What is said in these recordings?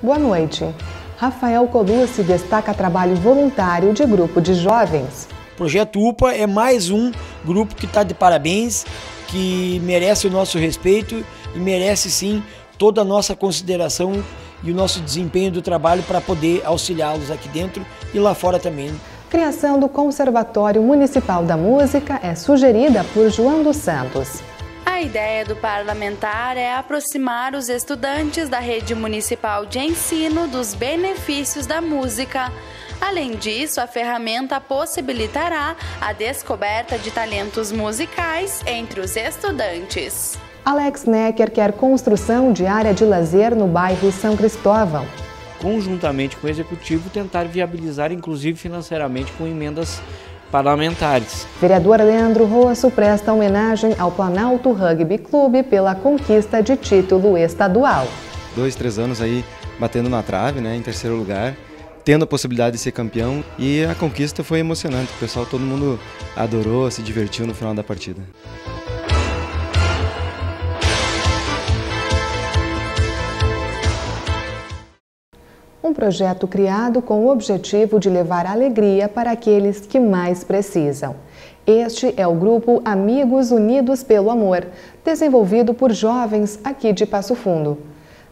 Boa noite. Rafael Colucci destaca trabalho voluntário de grupo de jovens. O Projeto UPA é mais um grupo que está de parabéns, que merece o nosso respeito e merece sim toda a nossa consideração e o nosso desempenho do trabalho para poder auxiliá-los aqui dentro e lá fora também. Criação do Conservatório Municipal da Música é sugerida por João dos Santos. A ideia do parlamentar é aproximar os estudantes da rede municipal de ensino dos benefícios da música. Além disso, a ferramenta possibilitará a descoberta de talentos musicais entre os estudantes. Alex Necker quer construção de área de lazer no bairro São Cristóvão. Conjuntamente com o executivo, tentar viabilizar, inclusive financeiramente, com emendas parlamentares. Vereador Leandro Rosso presta homenagem ao Planalto Rugby Clube pela conquista de título estadual. Dois, três anos aí batendo na trave, né, em terceiro lugar, tendo a possibilidade de ser campeão e a conquista foi emocionante. O pessoal, todo mundo adorou, se divertiu no final da partida. um projeto criado com o objetivo de levar alegria para aqueles que mais precisam. Este é o grupo Amigos Unidos pelo Amor, desenvolvido por jovens aqui de Passo Fundo.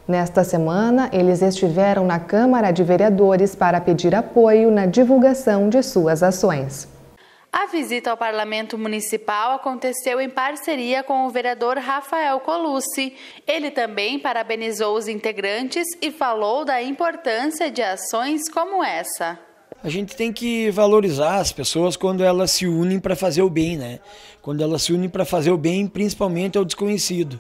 Nesta semana, eles estiveram na Câmara de Vereadores para pedir apoio na divulgação de suas ações. A visita ao Parlamento Municipal aconteceu em parceria com o vereador Rafael Colucci. Ele também parabenizou os integrantes e falou da importância de ações como essa. A gente tem que valorizar as pessoas quando elas se unem para fazer o bem, né? Quando elas se unem para fazer o bem, principalmente ao desconhecido.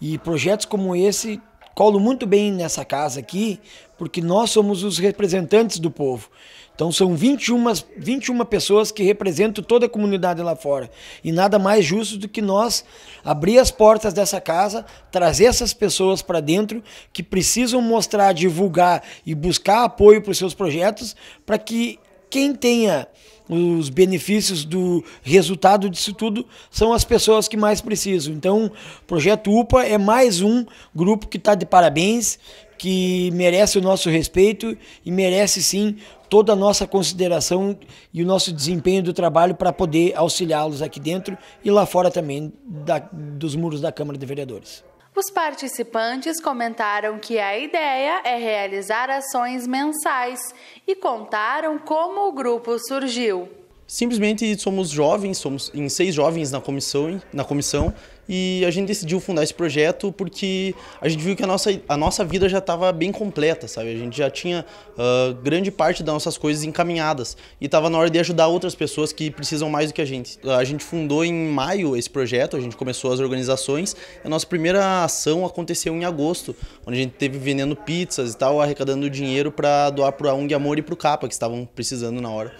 E projetos como esse colo muito bem nessa casa aqui, porque nós somos os representantes do povo. Então são 21, 21 pessoas que representam toda a comunidade lá fora. E nada mais justo do que nós abrir as portas dessa casa, trazer essas pessoas para dentro que precisam mostrar, divulgar e buscar apoio para os seus projetos para que quem tenha os benefícios do resultado disso tudo são as pessoas que mais precisam. Então, o Projeto UPA é mais um grupo que está de parabéns, que merece o nosso respeito e merece sim toda a nossa consideração e o nosso desempenho do trabalho para poder auxiliá-los aqui dentro e lá fora também da, dos muros da Câmara de Vereadores. Os participantes comentaram que a ideia é realizar ações mensais e contaram como o grupo surgiu. Simplesmente somos jovens, somos em seis jovens na comissão, na comissão e a gente decidiu fundar esse projeto porque a gente viu que a nossa, a nossa vida já estava bem completa, sabe? A gente já tinha uh, grande parte das nossas coisas encaminhadas e estava na hora de ajudar outras pessoas que precisam mais do que a gente. Ah, a gente fundou em maio esse projeto, a gente começou as organizações a nossa primeira ação aconteceu em agosto, onde a gente teve vendendo pizzas e tal, arrecadando dinheiro para doar para a ONG Amor e para o Capa, que estavam precisando na hora.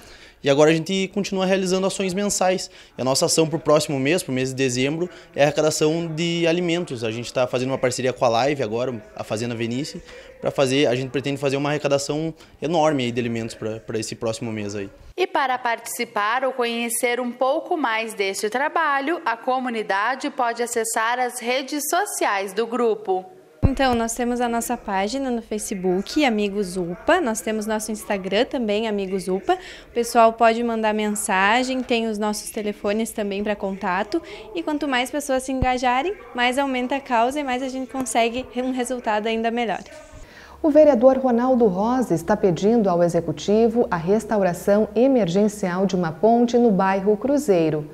E agora a gente continua realizando ações mensais. E a nossa ação para o próximo mês, para o mês de dezembro, é a arrecadação de alimentos. A gente está fazendo uma parceria com a Live agora, a Fazenda Venice, para fazer, a gente pretende fazer uma arrecadação enorme de alimentos para esse próximo mês aí. E para participar ou conhecer um pouco mais deste trabalho, a comunidade pode acessar as redes sociais do grupo. Então, nós temos a nossa página no Facebook, Amigos UPA. Nós temos nosso Instagram também, Amigos UPA. O pessoal pode mandar mensagem, tem os nossos telefones também para contato. E quanto mais pessoas se engajarem, mais aumenta a causa e mais a gente consegue um resultado ainda melhor. O vereador Ronaldo Rosa está pedindo ao executivo a restauração emergencial de uma ponte no bairro Cruzeiro.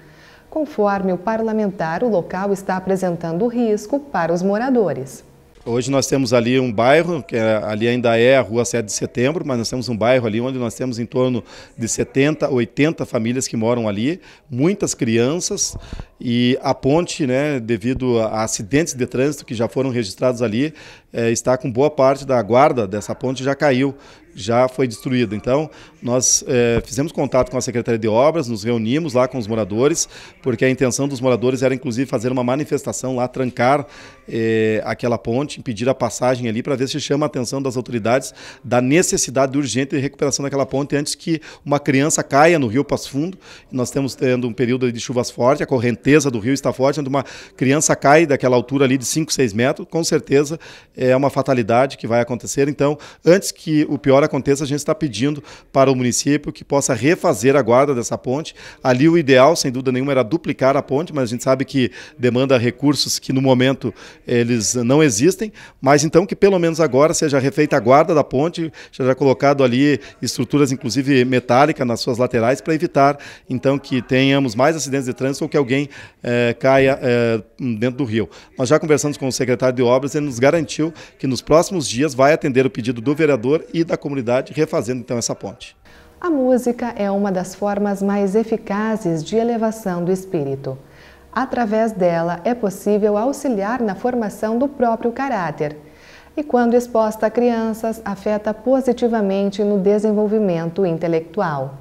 Conforme o parlamentar, o local está apresentando risco para os moradores. Hoje nós temos ali um bairro, que é, ali ainda é a Rua 7 de Setembro, mas nós temos um bairro ali onde nós temos em torno de 70, 80 famílias que moram ali, muitas crianças, e a ponte, né, devido a acidentes de trânsito que já foram registrados ali, é, está com boa parte da guarda dessa ponte já caiu já foi destruído Então, nós é, fizemos contato com a Secretaria de Obras, nos reunimos lá com os moradores, porque a intenção dos moradores era, inclusive, fazer uma manifestação lá, trancar é, aquela ponte, impedir a passagem ali, para ver se chama a atenção das autoridades da necessidade urgente de recuperação daquela ponte antes que uma criança caia no rio Passo Fundo. Nós temos tendo um período de chuvas fortes, a correnteza do rio está forte, quando uma criança cai daquela altura ali de 5, 6 metros, com certeza é uma fatalidade que vai acontecer. Então, antes que o pior aconteça, a gente está pedindo para o município que possa refazer a guarda dessa ponte. Ali o ideal, sem dúvida nenhuma, era duplicar a ponte, mas a gente sabe que demanda recursos que no momento eles não existem, mas então que pelo menos agora seja refeita a guarda da ponte, seja colocado ali estruturas inclusive metálicas nas suas laterais para evitar então que tenhamos mais acidentes de trânsito ou que alguém eh, caia eh, dentro do rio. Nós já conversamos com o secretário de obras, ele nos garantiu que nos próximos dias vai atender o pedido do vereador e da comunidade comunidade, refazendo então essa ponte. A música é uma das formas mais eficazes de elevação do espírito. Através dela é possível auxiliar na formação do próprio caráter e, quando exposta a crianças, afeta positivamente no desenvolvimento intelectual.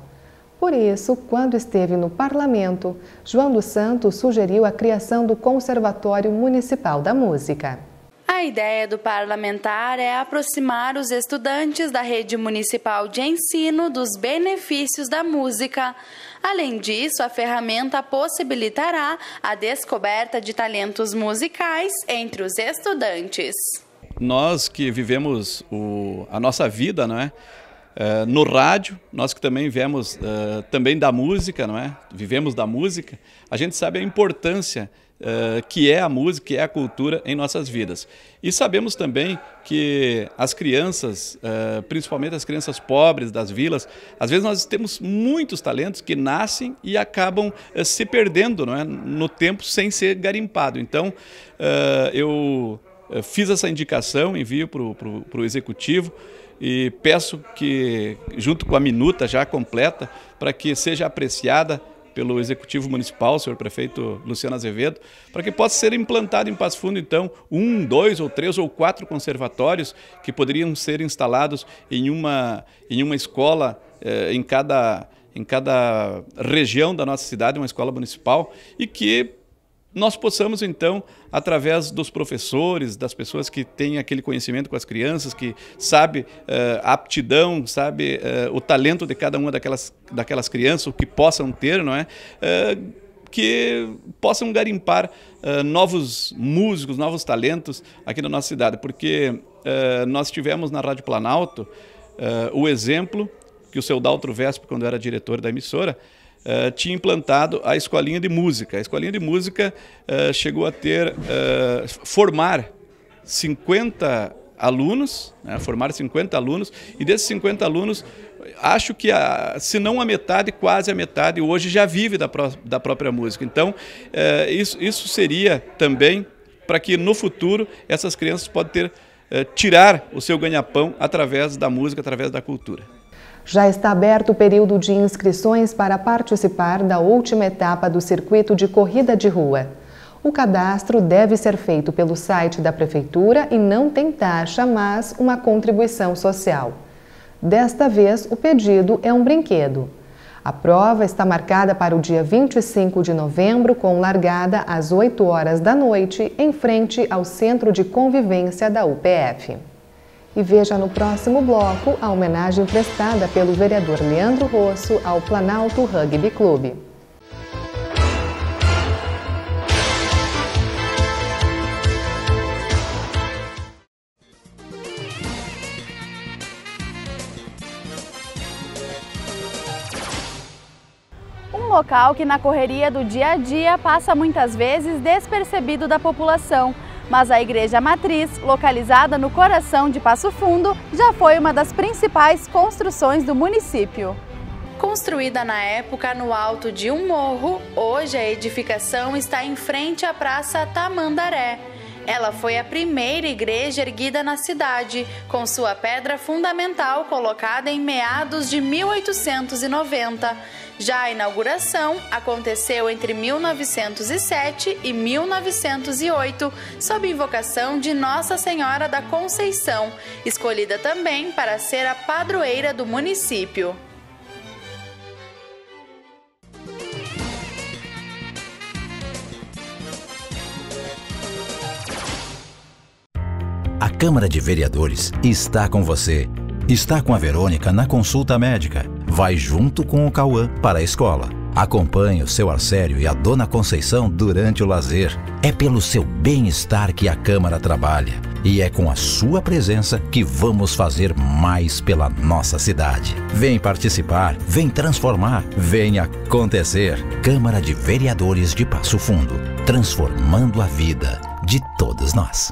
Por isso, quando esteve no parlamento, João dos Santos sugeriu a criação do Conservatório Municipal da Música. A ideia do parlamentar é aproximar os estudantes da rede municipal de ensino dos benefícios da música. Além disso, a ferramenta possibilitará a descoberta de talentos musicais entre os estudantes. Nós que vivemos o, a nossa vida, não é? é no rádio, nós que também vivemos uh, é, também da música, não é? Vivemos da música, a gente sabe a importância eh, que é a música, que é a cultura em nossas vidas. E sabemos também que as crianças, uh, principalmente as crianças pobres das vilas, às vezes nós temos muitos talentos que nascem e acabam uh, se perdendo não é? no tempo sem ser garimpado. Então, eu fiz essa indicação, envio para o executivo e peço que, junto com a minuta já completa, para que seja apreciada pelo Executivo Municipal, senhor prefeito Luciano Azevedo, para que possa ser implantado em Passo Fundo, então, um, dois ou três ou quatro conservatórios que poderiam ser instalados em uma, em uma escola eh, em cada em cada região da nossa cidade, uma escola municipal, e que nós possamos então, através dos professores, das pessoas que têm aquele conhecimento com as crianças, que sabe uh, a aptidão, sabe uh, o talento de cada uma daquelas, daquelas crianças, o que possam ter, não é? Uh, que possam garimpar novos músicos, novos talentos aqui na nossa cidade, porque nós tivemos na Rádio Planalto o exemplo que o seu Daltro Vesp, quando era diretor da emissora, eh, tinha implantado a escolinha de música. A escolinha de música uh, chegou a ter, eh, formar 50 alunos, né, formar 50 alunos, e desses 50 alunos, acho que, a, se não a metade, quase a metade, hoje já vive da, pró da própria música. Então, isso, isso seria também para que no futuro essas crianças possam ter, tirar o seu ganha-pão através da música, através da cultura já está aberto o período de inscrições para participar da última etapa do circuito de corrida de rua. O cadastro deve ser feito pelo site da Prefeitura e não tem taxa, mas uma contribuição social. Desta vez, o pedido é um brinquedo. A prova está marcada para o dia 25 de novembro, com largada às 8 horas da noite, em frente ao Centro de Convivência da UPF. E veja no próximo bloco a homenagem prestada pelo vereador Leandro Rosso ao Planalto Rugby Clube. local que na correria do dia a dia passa muitas vezes despercebido da população mas a igreja matriz, localizada no coração de Passo Fundo, já foi uma das principais construções do município. Construída na época no alto de um morro, hoje a edificação está em frente à Praça Tamandaré, ela foi a primeira igreja erguida na cidade, com sua pedra fundamental colocada em meados de 1890. Já a inauguração aconteceu entre 1907 e 1908, sob invocação de Nossa Senhora da Conceição, escolhida também para ser a padroeira do município. Câmara de Vereadores está com você. Está com a Verônica na consulta médica. Vai junto com o Cauã para a escola. Acompanhe o seu Arsério e a Dona Conceição durante o lazer. É pelo seu bem-estar que a Câmara trabalha. E é com a sua presença que vamos fazer mais pela nossa cidade. Vem participar, vem transformar, vem acontecer. Câmara de Vereadores de Passo Fundo transformando a vida de todos nós.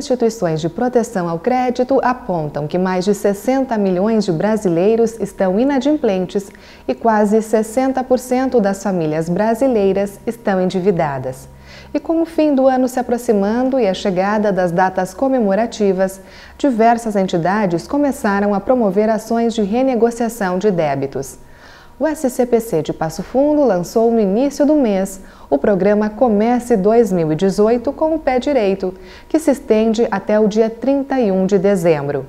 instituições de proteção ao crédito apontam que mais de 60 milhões de brasileiros estão inadimplentes e quase 60% das famílias brasileiras estão endividadas. E com o fim do ano se aproximando e a chegada das datas comemorativas, diversas entidades começaram a promover ações de renegociação de débitos. O SCPC de Passo Fundo lançou no início do mês o programa Comece 2018 com o Pé Direito, que se estende até o dia 31 de dezembro.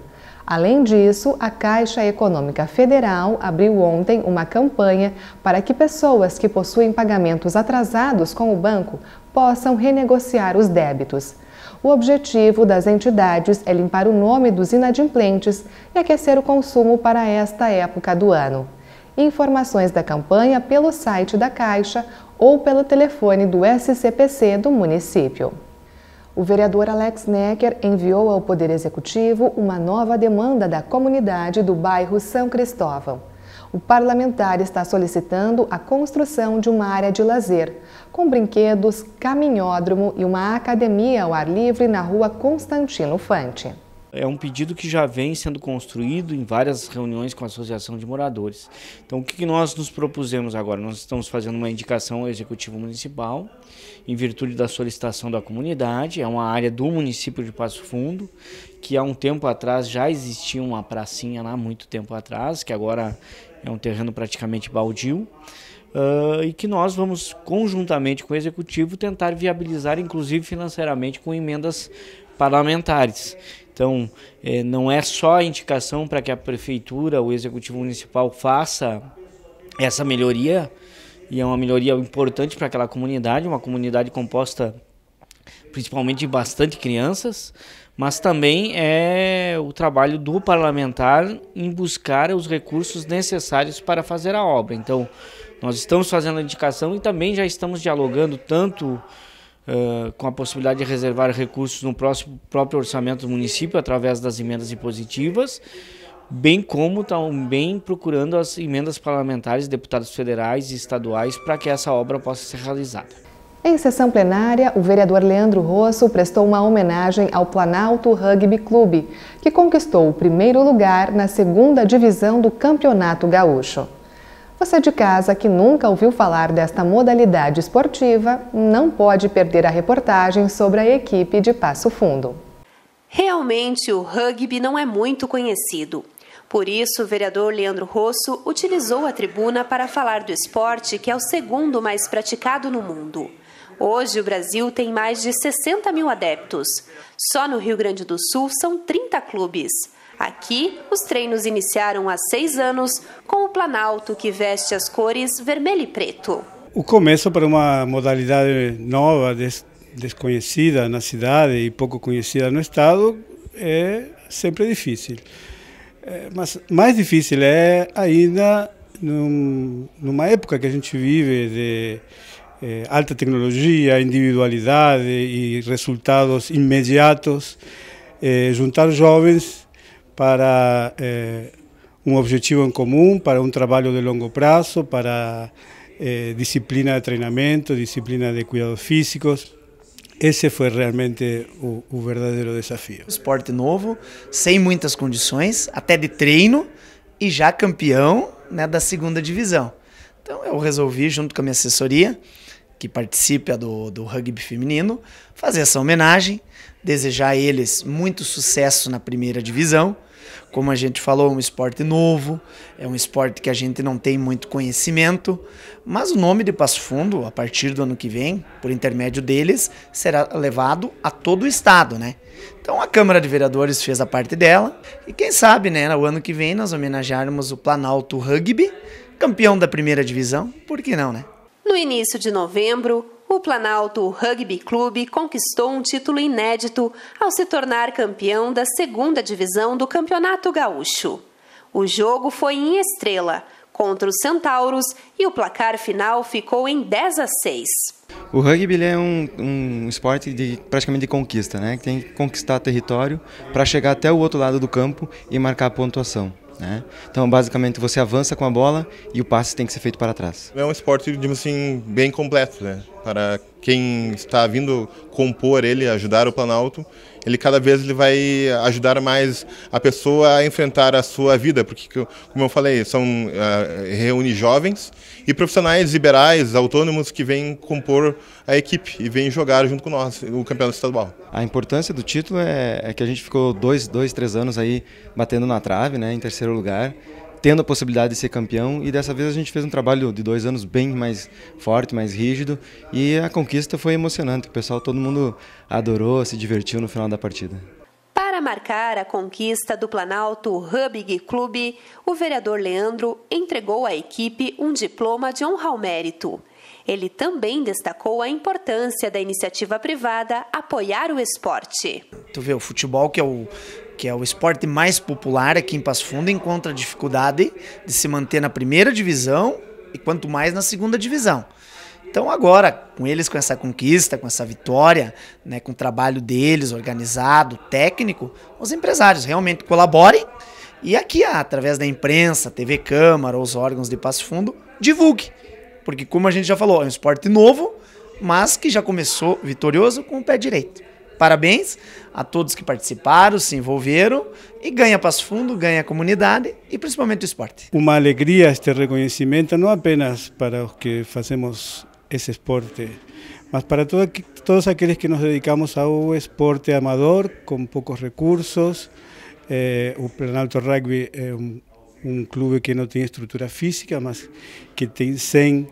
Além disso, a Caixa Econômica Federal abriu ontem uma campanha para que pessoas que possuem pagamentos atrasados com o banco possam renegociar os débitos. O objetivo das entidades é limpar o nome dos inadimplentes e aquecer o consumo para esta época do ano. Informações da campanha pelo site da Caixa ou pelo telefone do SCPC do município. O vereador Alex Necker enviou ao Poder Executivo uma nova demanda da comunidade do bairro São Cristóvão. O parlamentar está solicitando a construção de uma área de lazer, com brinquedos, caminhódromo e uma academia ao ar livre na rua Constantino Fante. É um pedido que já vem sendo construído em várias reuniões com a Associação de Moradores. Então, o que nós nos propusemos agora? Nós estamos fazendo uma indicação ao Executivo Municipal, em virtude da solicitação da comunidade. É uma área do município de Passo Fundo, que há um tempo atrás já existia uma pracinha lá, muito tempo atrás, que agora é um terreno praticamente baldio. Uh, e que nós vamos conjuntamente com o executivo tentar viabilizar, inclusive financeiramente, com emendas parlamentares. Então, eh, não é só a indicação para que a prefeitura, o executivo municipal faça essa melhoria, e é uma melhoria importante para aquela comunidade, uma comunidade composta principalmente de bastante crianças, mas também é o trabalho do parlamentar em buscar os recursos necessários para fazer a obra. Então, nós estamos fazendo a indicação e também já estamos dialogando tanto com a possibilidade de reservar recursos no próximo, próprio orçamento do município através das emendas impositivas, bem como também procurando as emendas parlamentares, deputados federais e estaduais para que essa obra possa ser realizada. Em sessão plenária, o vereador Leandro Rosso prestou uma homenagem ao Planalto Rugby Clube, que conquistou o primeiro lugar na segunda divisão do Campeonato Gaúcho. Você de casa que nunca ouviu falar desta modalidade esportiva não pode perder a reportagem sobre a equipe de Passo Fundo. Realmente, o rugby não é muito conhecido. Por isso, o vereador Leandro Rosso utilizou a tribuna para falar do esporte que é o segundo mais praticado no mundo. Hoje, o Brasil tem mais de 60 mil adeptos. Só no Rio Grande do Sul são 30 clubes. Aqui, os treinos iniciaram há seis anos com o Planalto, que veste as cores vermelho e preto. O começo para uma modalidade nova, des desconhecida na cidade e pouco conhecida no estado, é sempre difícil. É, mas mais difícil é ainda num, numa época que a gente vive de é, alta tecnologia, individualidade e resultados imediatos, é, juntar jovens para eh, um objetivo em comum, para um trabalho de longo prazo, para eh, disciplina de treinamento, disciplina de cuidados físicos. Esse foi realmente o, o verdadeiro desafio. Esporte novo, sem muitas condições, até de treino, e já campeão né, da segunda divisão. Então eu resolvi, junto com a minha assessoria, que participa do, do rugby feminino, fazer essa homenagem, desejar a eles muito sucesso na primeira divisão. Como a gente falou, é um esporte novo, é um esporte que a gente não tem muito conhecimento, mas o nome de Passo Fundo, a partir do ano que vem, por intermédio deles, será levado a todo o estado, né? Então a Câmara de Vereadores fez a parte dela, e quem sabe, né, o ano que vem nós homenagearmos o Planalto Rugby, campeão da primeira divisão, por que não, né? No início de novembro, o Planalto Rugby Clube conquistou um título inédito ao se tornar campeão da segunda divisão do Campeonato Gaúcho. O jogo foi em Estrela, contra os Centauros e o placar final ficou em 10 a 6. O rugby é um, um esporte de, praticamente de conquista, né? Tem que conquistar território para chegar até o outro lado do campo e marcar a pontuação. Né? Então, basicamente, você avança com a bola e o passe tem que ser feito para trás. É um esporte, digamos assim, bem completo, né? Para quem está vindo compor ele, ajudar o Planalto, ele cada vez ele vai ajudar mais a pessoa a enfrentar a sua vida, porque como eu falei, são uh, reúne jovens e profissionais liberais, autônomos que vêm compor a equipe e vêm jogar junto com nós o campeonato estadual. A importância do título é, é que a gente ficou dois, dois, três anos aí batendo na trave, né, em terceiro lugar tendo a possibilidade de ser campeão e dessa vez a gente fez um trabalho de dois anos bem mais forte, mais rígido e a conquista foi emocionante. O pessoal, todo mundo adorou, se divertiu no final da partida. Para marcar a conquista do Planalto Rugby Clube, o vereador Leandro entregou à equipe um diploma de honra ao mérito. Ele também destacou a importância da iniciativa privada apoiar o esporte. Tu vê, o futebol que é o que é o esporte mais popular aqui em Passo Fundo, encontra dificuldade de se manter na primeira divisão e quanto mais na segunda divisão. Então agora, com eles com essa conquista, com essa vitória, né, com o trabalho deles organizado, técnico, os empresários realmente colaborem e aqui, através da imprensa, TV Câmara, os órgãos de Passo Fundo, divulgue. Porque como a gente já falou, é um esporte novo, mas que já começou vitorioso com o pé direito. Parabéns a todos que participaram, se envolveram e ganha Passo Fundo, ganha a comunidade e principalmente o esporte. Uma alegria este reconhecimento, não apenas para os que fazemos esse esporte, mas para todo, todos aqueles que nos dedicamos ao esporte amador, com poucos recursos. Eh, o Planalto Rugby é um, um, clube que não tem estrutura física, mas que tem 100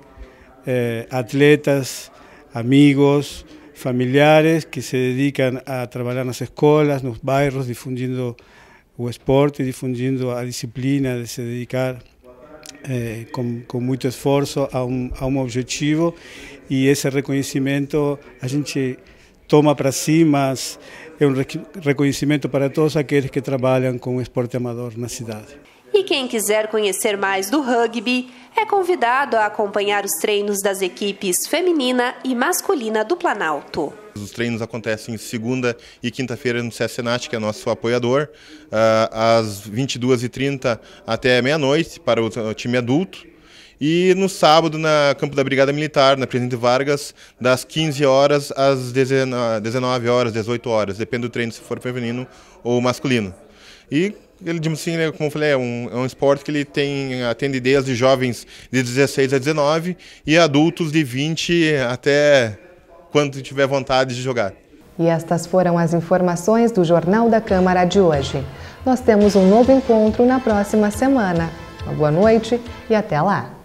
eh, atletas, amigos, familiares que se dedican a trabalhar nas escolas, nos bairros, difundindo o esporte, difundindo a disciplina de se dedicar eh, com con, mucho a um a um objetivo e esse reconhecimento a gente toma para si, mas é um reconhecimento para todos aqueles que trabalham com o esporte amador na cidade. E quem quiser conhecer mais do rugby, é convidado a acompanhar os treinos das equipes feminina e masculina do Planalto. Os treinos acontecem segunda e quinta-feira no CS que é nosso apoiador, ah, às 22h30 até meia-noite para o time adulto. E no sábado, na Campo da Brigada Militar, na Presidente Vargas, das 15 horas às 19 horas, 18 horas, depende do treino se for feminino ou masculino. E ele, disse assim, né, como eu falei, é um, é um esporte que ele tem, atende ideias de jovens de 16 a 19 e adultos de 20 até quando tiver vontade de jogar. E estas foram as informações do Jornal da Câmara de hoje. Nós temos um novo encontro na próxima semana. Uma boa noite e até lá!